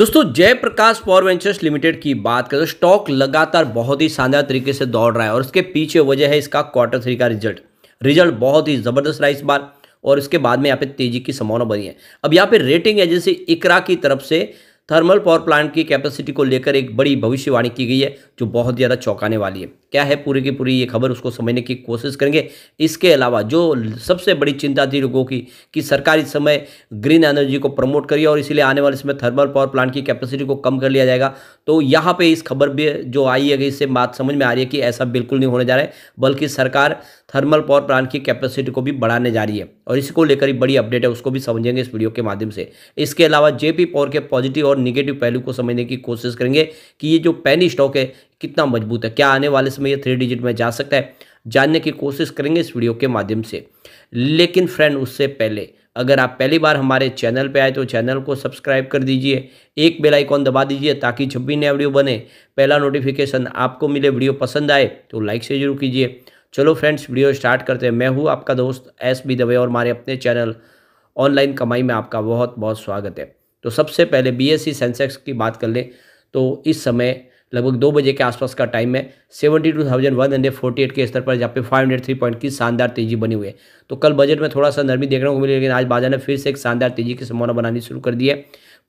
दोस्तों Jayaprakash power ventures limited की बात करें तो स्टॉक लगातार बहुत ही शानदार तरीके से दौड़ रहा है और उसके पीछे वजह है इसका क्वार्टर थ्री का रिजल्ट रिजल्ट बहुत ही ज़बरदस्त रहा इस बार और इसके बाद में यहाँ पे तेजी की संभावना बनी है अब यहाँ पे रेटिंग एजेंसी इकरा की तरफ से थर्मल पावर प्लांट की कैपेसिटी को लेकर एक बड़ी भविष्यवाणी की गई है जो बहुत ज़्यादा चौंकाने वाली है क्या है पूरी की पूरी ये खबर उसको समझने की कोशिश करेंगे इसके अलावा जो सबसे बड़ी चिंता थी लोगों की कि सरकार इस समय ग्रीन एनर्जी को प्रमोट करिए और इसीलिए आने वाले समय थर्मल पावर प्लांट की कैपेसिटी को कम कर लिया जाएगा तो यहाँ पे इस खबर भी जो आई है इससे बात समझ में आ रही है कि ऐसा बिल्कुल नहीं होने जा रहा है बल्कि सरकार थर्मल पावर प्लांट की कैपेसिटी को भी बढ़ाने जा रही है और इसको लेकर बड़ी अपडेट है उसको भी समझेंगे इस वीडियो के माध्यम से इसके अलावा जेपी पावर के पॉजिटिव और निगेटिव पहलू को समझने की कोशिश करेंगे कि ये जो पैनी स्टॉक है कितना मजबूत है क्या आने वाले समय ये थ्री डिजिट में जा सकता है जानने की कोशिश करेंगे इस वीडियो के माध्यम से लेकिन फ्रेंड उससे पहले अगर आप पहली बार हमारे चैनल पे आए तो चैनल को सब्सक्राइब कर दीजिए एक बेल आइकॉन दबा दीजिए ताकि जब भी नया वीडियो बने पहला नोटिफिकेशन आपको मिले वीडियो पसंद आए तो लाइक से जरूर कीजिए चलो फ्रेंड्स वीडियो स्टार्ट करते हैं मैं हूँ आपका दोस्त एस बी दवे और हमारे अपने चैनल ऑनलाइन कमाई में आपका बहुत बहुत स्वागत है तो सबसे पहले बी एस सेंसेक्स की बात कर लें तो इस समय लगभग दो बजे के आसपास का टाइम है seventy two thousand one hundred forty eight के स्तर पर जहाँ पे फाइव हंड्रेड थ्री पॉइंट की शानदार तेजी बनी हुई है तो कल बजट में थोड़ा सा नरमी देखने को मिली लेकिन आज बाजार ने फिर से एक शानदार तेजी की संभावना बनानी शुरू कर दी है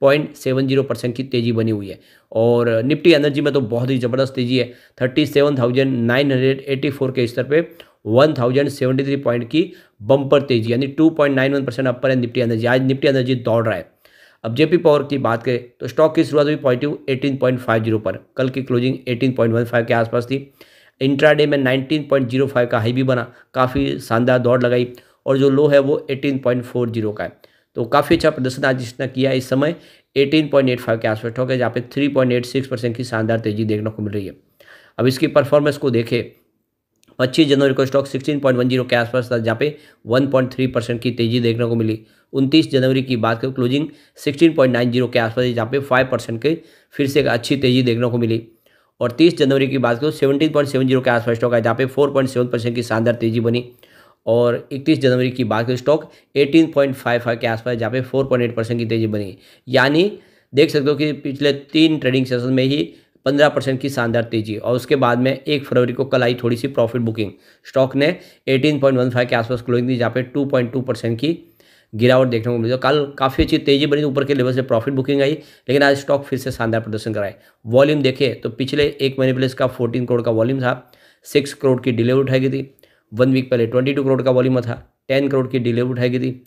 पॉइंट सेवन जीरो परसेंट की तेजी बनी हुई है और निफ्टी एनर्जी में तो बहुत ही ज़बरदस्त तेजी है thirty seven thousand nine hundred eighty four के स्तर पे one thousand seventy three point की बम्पर तेजी यानी two point nine one percent upper है निफ्टी एनर्जी आज निफ्टी एनर्जी दौड़ रहा है अब जेपी पावर की बात करें तो स्टॉक की शुरुआत हुई पॉजिटिव 18.50 पर कल की क्लोजिंग 18.15 के आसपास थी इंट्राडे में 19.05 का हाई भी बना काफ़ी शानदार दौड़ लगाई और जो लो है वो 18.40 का है तो काफ़ी अच्छा प्रदर्शन आज जिसने किया इस समय 18.85 के आसपास स्टॉक है जहाँ पे 3.86 परसेंट की शानदार तेजी देखने को मिल रही है अब इसकी परफॉर्मेंस को देखें पच्चीस जनवरी को स्टॉक जीरो के आसपास था जहाँ पे थ्री परसेंट की तेजी देखने को मिली उनतीस जनवरी की बात करें क्लोजिंग 16.90 के आसपास जहाँ पे फाइव परसेंट की फिर से एक अच्छी तेजी देखने को मिली और 30 जनवरी की बात करें सेवनटीन पॉइंट सेवन जीरो के आसपास स्टॉक है जहाँ पे फोर पॉइंट सेवन परसेंट की शानदार तेजी बनी और 31 जनवरी की बात करें स्टॉक 18.55 के आसपास जहाँ पे 4.8 परसेंट की तेजी बनी यानी देख सकते हो कि पिछले तीन ट्रेडिंग सेशन में ही पंद्रह परसेंट की शानदार तेजी और उसके बाद में एक फरवरी को कल आई थोड़ी सी प्रॉफिट बुकिंग स्टॉक ने 18.15 के आसपास क्लोजिंग दी जहाँ पे 2.2 परसेंट की गिरावट देखने को मिली तो कल काफ़ी अच्छी तेजी बनी ऊपर के लेवल से प्रॉफिट बुकिंग आई लेकिन आज स्टॉक फिर से शानदार प्रदर्शन कराए वॉल्यूम देखे तो पिछले एक महीने पहले इसका फोर्टीन करोड़ का वॉल्यूम था सिक्स करोड़ की डिलीवरी उठाई गई थी वन वीक पहले ट्वेंटी टू करोड़ का वॉल्यूम था टेन करोड़ की डिलीवरी उठाई गई थी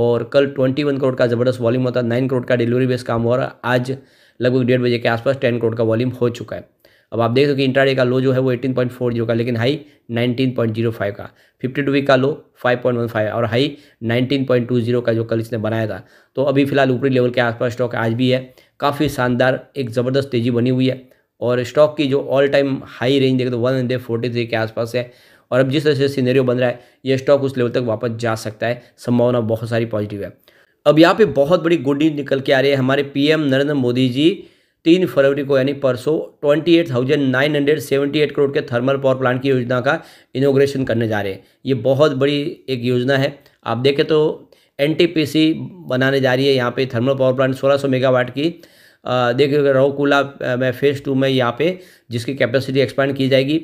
और कल ट्वेंटी वन करोड़ का ज़बरदस्त वॉल्यूम होता नाइन करोड़ का डिलीवरी बेस काम हो रहा आज लगभग डेढ़ बजे के आसपास टेन करोड़ का वॉल्यूम हो चुका है अब आप देख सकते हो कि इंट्राडे का लो जो है वो 18.40 का लेकिन हाई 19.05 का फिफ्टी टू वीक का लो 5.15 और हाई 19.20 का जो कल इसने बनाया था तो अभी फिलहाल ऊपरी लेवल के आसपास स्टॉक आज भी है काफ़ी शानदार एक ज़बरदस्त तेज़ी बनी हुई है और स्टॉक की जो ऑल टाइम हाई रेंज देखें तो वन हंड्रेड फोर्टी थ्री के आसपास है और अब जिस तरह से सीनेरियो बन रहा है ये स्टॉक उस लेवल तक वापस जा सकता है संभावना बहुत सारी पॉजिटिव है अब यहाँ पे बहुत बड़ी गुड न्यूज निकल के आ रही है हमारे पीएम नरेंद्र मोदी जी तीन फरवरी को यानी परसों twenty eight thousand nine hundred seventy eight crore के थर्मल पावर प्लांट की योजना का इनोग्रेशन करने जा रहे हैं ये बहुत बड़ी एक योजना है आप देखें तो एन बनाने जा रही है यहाँ पे थर्मल पावर प्लांट सोलह सौ मेगावाट की देख रोकुला में फेज़ टू में यहाँ पे जिसकी कैपेसिटी एक्सपैंड की जाएगी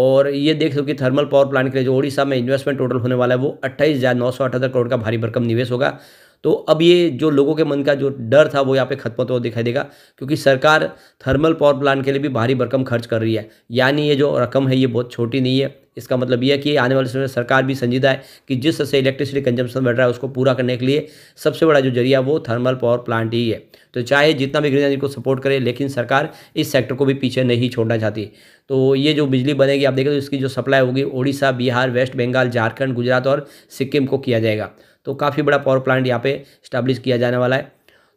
और ये देख सको कि थर्मल पावर प्लांट के लिए जो ओडिशा में इन्वेस्टमेंट टोटल होने वाला है वो अट्ठाईस हज़ार नौ सौ अठहत्तर करोड़ का भारी भरकम निवेश होगा तो अब ये जो लोगों के मन का जो डर था वो यहाँ पे खत्म होता हुआ दिखाई देगा क्योंकि सरकार थर्मल पावर प्लांट के लिए भी भारी भरकम खर्च कर रही है यानी ये जो रकम है ये बहुत छोटी नहीं है इसका मतलब ये है कि आने वाले समय में सरकार भी संजीदा है कि जिस से इलेक्ट्रिसिटी कंजम्पशन बढ़ रहा है उसको पूरा करने के लिए सबसे बड़ा जो जरिया वो थर्मल पावर प्लांट ही है तो चाहे जितना भी ग्रीन को सपोर्ट करे लेकिन सरकार इस सेक्टर को भी पीछे नहीं छोड़ना चाहती तो ये जो बिजली बनेगी आप देखें तो इसकी जो सप्लाई होगी ओडिशा बिहार वेस्ट बंगाल झारखंड गुजरात और सिक्किम को किया जाएगा तो काफ़ी बड़ा पावर प्लांट यहाँ पे इस्टेब्लिश किया जाने वाला है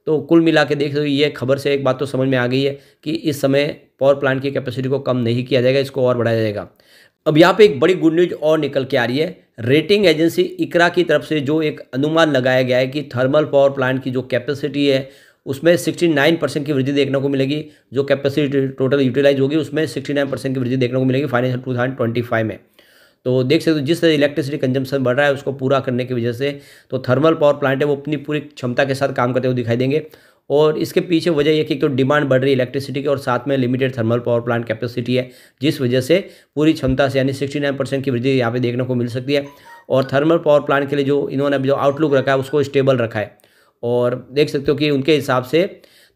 तो कुल मिला के देख ये खबर से एक बात तो समझ में आ गई है कि इस समय पावर प्लांट की कैपेसिटी को कम नहीं किया जाएगा इसको और बढ़ाया जाएगा अब यहाँ पे एक बड़ी गुड न्यूज और निकल के आ रही है रेटिंग एजेंसी इकरा की तरफ से जो एक अनुमान लगाया गया है कि थर्मल पावर प्लांट की जो कैपेसिटी है उसमें 69 परसेंट की वृद्धि देखने को मिलेगी जो कैपेसिटी टोटल यूटिलाइज होगी उसमें 69 परसेंट की वृद्धि देखने को मिलेगी फाइनेंशियल टू में तो देख सकते हो तो जिस तरह इलेक्ट्रिसिटी कंजम्पशन बढ़ रहा है उसको पूरा करने की वजह से तो थर्मल पावर प्लांट है वो अपनी पूरी क्षमता के साथ काम करते हुए दिखाई देंगे और इसके पीछे वजह यह कि तो डिमांड बढ़ रही है इलेक्ट्रिसिटी की और साथ में limited thermal power plant capacity है जिस वजह से पूरी क्षमता से यानी सिक्सटी नाइन परसेंट की वृद्धि यहाँ पे देखने को मिल सकती है और थर्मल पावर प्लांट के लिए जो इन्होंने जो आउटलुक रखा है उसको स्टेबल रखा है और देख सकते हो कि उनके हिसाब से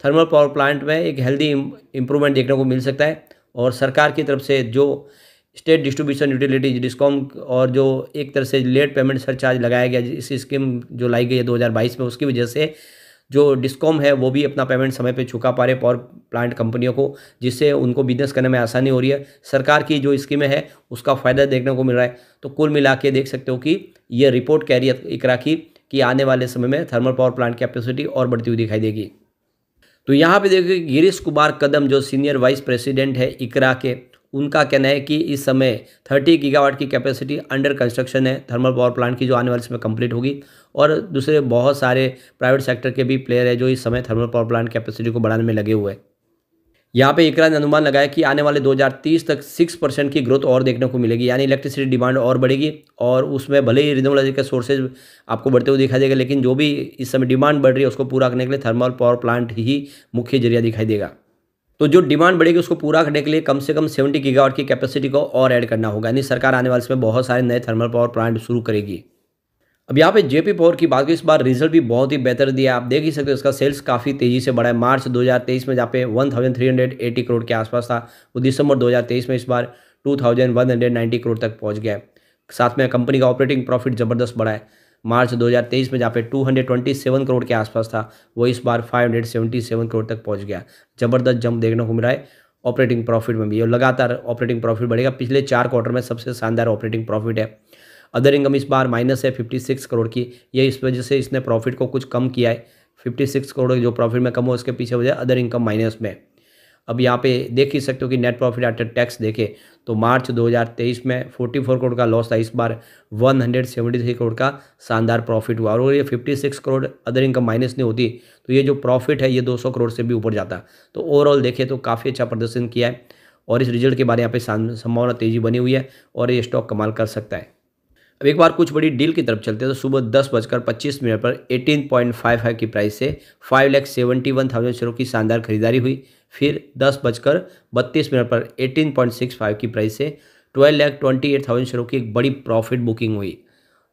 थर्मल पावर प्लांट में एक हेल्दी इम्प्रूवमेंट देखने को मिल सकता है और सरकार की तरफ से जो स्टेट डिस्ट्रीब्यूशन यूटिलिटीज डिस्कॉम और जो एक तरह से लेट पेमेंट सरचार्ज लगाया गया इस स्कीम जो लाई गई है 2022 में उसकी वजह से जो डिस्कॉम है वो भी अपना पेमेंट समय पे चुका पा रहे पावर प्लांट कंपनियों को जिससे उनको बिजनेस करने में आसानी हो रही है सरकार की जो स्कीमें हैं उसका फ़ायदा देखने को मिल रहा है तो कुल मिला के देख सकते हो कि ये रिपोर्ट कह रही है इकरा की कि आने वाले समय में थर्मल पावर प्लांट कैपेसिटी और बढ़ती हुई दिखाई देगी तो यहाँ पे देखिए गिरीश कुमार कदम जो सीनियर वाइस प्रेसिडेंट है इकरा के उनका कहना है कि इस समय 30 गीगावाट की कैपेसिटी अंडर कंस्ट्रक्शन है थर्मल पावर प्लांट की जो आने वाले समय कंप्लीट होगी और दूसरे बहुत सारे प्राइवेट सेक्टर के भी प्लेयर है जो इस समय थर्मल पावर प्लांट कैपेसिटी को बढ़ाने में लगे हुए हैं यहाँ पे इकरा ने अनुमान लगाया कि आने वाले 2030 तक 6 परसेंट की ग्रोथ और देखने को मिलेगी यानी इलेक्ट्रिसिटी डिमांड और बढ़ेगी और उसमें भले ही रिन्यूबल के सोर्सेज आपको बढ़ते हुए दिखाई देगा लेकिन जो भी इस समय डिमांड बढ़ रही है उसको पूरा करने के लिए थर्मल पावर प्लांट ही मुख्य जरिया दिखाई देगा तो जो डिमांड बढ़ेगी उसको पूरा करने के लिए कम से कम सेवेंटी गीगावाट की कैपेसिटी को और ऐड करना होगा यानी सरकार आने वाले समय बहुत सारे नए थर्मल पावर प्लांट शुरू करेगी अब यहाँ पे जेपी पावर की बात की इस बार रिजल्ट भी बहुत ही बेहतर दिया आप देख ही सकते हो इसका सेल्स काफ़ी तेज़ी से बढ़ा है मार्च 2023 में जहाँ पे 1380 करोड़ के आसपास था वो दिसंबर 2023 में इस बार 2190 करोड़ तक पहुँच गया है साथ में कंपनी का ऑपरेटिंग प्रॉफिट ज़बरदस्त बढ़ा है मार्च 2023 में जहाँ पे 227 करोड़ के आसपास था वो इस बार 577 करोड़ तक पहुँच गया ज़बरदस्त जंप देखने को मिला है ऑपरेटिंग प्रॉफिट में भी और लगातार ऑपरेटिंग प्रॉफिट बढ़ेगा पिछले चार क्वार्टर में सबसे शानदार ऑपरेटिंग प्रॉफिट है अदर इनकम इस बार माइनस है फिफ्टी सिक्स करोड़ की ये इस वजह से इसने प्रॉफिट को कुछ कम किया है फिफ्टी सिक्स करोड़ जो प्रॉफिट में कम हो उसके पीछे वजह अदर इनकम माइनस में अब यहाँ पे देख ही सकते हो कि नेट प्रॉफिट आफ्टर टैक्स देखे तो मार्च 2023 में 44 करोड़ का लॉस था इस बार 173 करोड़ का शानदार प्रॉफिट हुआ और ये 56 करोड़ अदर इनकम माइनस नहीं होती तो ये जो प्रॉफिट है ये 200 करोड़ से भी ऊपर जाता तो ओवरऑल देखे तो काफ़ी अच्छा प्रदर्शन किया है और इस रिजल्ट के बारे यहाँ पे संभावना तेजी बनी हुई है और ये स्टॉक कमाल कर सकता है अब एक बार कुछ बड़ी डील की तरफ चलते हैं तो सुबह दस बजकर पच्चीस मिनट पर एटीन पॉइंट फाइव है की प्राइस से five lakh seventy one thousand शेयरों की शानदार खरीदारी हुई फिर दस बजकर बत्तीस मिनट पर एटीन पॉइंट सिक्स फाइव की प्राइस से twelve lakh twenty eight thousand शेयरों की एक बड़ी प्रॉफिट बुकिंग हुई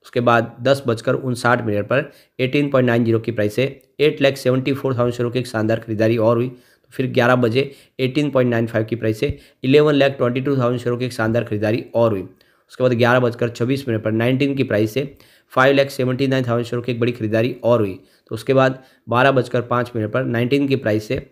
उसके बाद दस बजकर उनसाठ मिनट पर एटीन पॉइंट नाइन जीरो की प्राइस से eight lakh seventy four thousand शेयरों की एक शानदार खरीदारी और हुई तो फिर ग्यारह बजे एटीन पॉइंट नाइन फाइव की प्राइस से eleven lakh twenty two thousand शेयरों की एक शानदार खरीदारी और हुई उसके बाद ग्यारह बजकर छब्बीस मिनट पर नाइनटीन की प्राइस से five lakh seventy nine thousand शेयरों की एक बड़ी खरीदारी और हुई तो उसके बाद बारह बजकर पाँच मिनट पर नाइनटीन की प्राइस से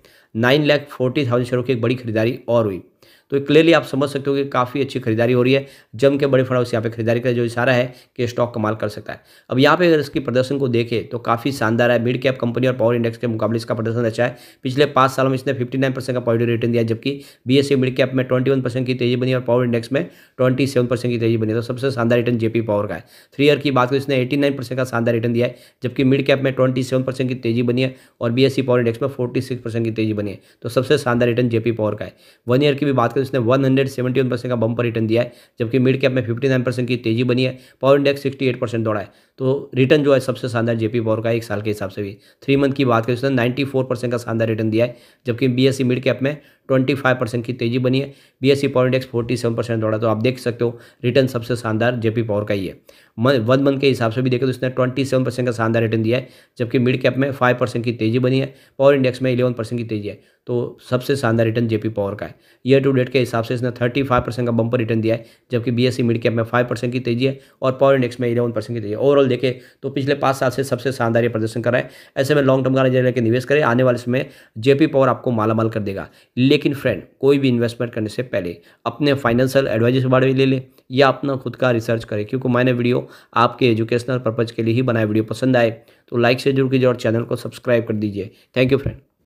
नाइन लैख फोर्टी थाउजेंड शेयरों की एक बड़ी खरीदारी और हुई तो क्लियरली आप समझ सकते हो कि काफ़ी अच्छी खरीदारी हो रही है जम के बड़े फड़ाव से यहाँ पे खरीदारी का जो इशारा है कि स्टॉक कमाल कर सकता है अब यहाँ पे अगर इसकी प्रदर्शन को देखें तो काफ़ी शानदार है मिड कैप कंपनी और पावर इंडेक्स के मुकाबले इसका प्रदर्शन अच्छा है पिछले पाँच साल में इसने फिफ्टी नाइन परसेंट का पॉजिटिव रिटर्न दिया जबकि बी एस मिड कैप में ट्वेंटी वन परसेंट की तेजी बनी और पावर इंडेक्स में ट्वेंटी सेवन परसेंट की तेजी बनी तो सबसे शानदार रिटर्न जेपी पावर का है थ्री ईयर की बात करें इसने एटी नाइन परसेंट का शानदार रिटर्न दिया है जबकि मिड कैप में ट्वेंटी सेवन परसेंट की तेजी बनी है और बी एस पावर इंडेक्स में फोर्टी सिक्स परसेंट की तेजी बनी है तो सबसे शानदार रिटर्न जेपी पावर का है वन ईयर की भी बात करें उसने one hundred seventy one percent का बम्पर रिटर्न दिया है जबकि मिड कैप में फिफ्टी नाइन परसेंट की तेजी बनी है power index sixty eight percent दौड़ा है तो रिटर्न जो है सबसे शानदार जेपी पावर का एक साल के हिसाब से भी थ्री मंथ की बात करें उसने नाइन्टी फोर परसेंट का शानदार रिटर्न दिया है जबकि बीएससी मिड कैप में ट्वेंटी फाइव परसेंट की तेजी बनी है BSC power index forty seven percent दौड़ा तो आप देख सकते हो रिटर्न सबसे शानदार जेपी पावर का ही है वन मंथ के हिसाब से भी देखें तो इसने ट्वेंटी सेवन परसेंट का शानदार रिटर्न दिया है जबकि मिड कैप में फाइव परसेंट की तेजी बनी है पावर इंडेक्स में इलेवन परसेंट की तेजी है तो सबसे शानदार रिटर्न जेपी पावर का है ईयर टू डेट के हिसाब से इसने थर्टी फाइव परसेंट का बंपर रिटर्न दिया है जबकि बीएससी मिड कैप में फाइव परसेंट की तेजी है और पावर इंडेक्स में इलेवन परसेंट की तेजी है ओवरऑल देखें तो पिछले पाँच साल से सबसे शानदार ये प्रदर्शन करा है ऐसे में लॉन्ग टर्म का लेकर निवेश करें आने वाले समय जेपी पावर आपको मालामाल कर देगा लेकिन फ्रेंड कोई भी इन्वेस्टमेंट करने से पहले अपने फाइनेंशियल एडवाइजर से बारे में ले लें या अपना खुद का रिसर्च करें क्योंकि मैंने वीडियो आपके एजुकेशनल पर्पज़ के लिए ही बनाए वीडियो पसंद आए तो लाइक से जुड़ कीजिए और चैनल को सब्सक्राइब कर दीजिए थैंक यू फ्रेंड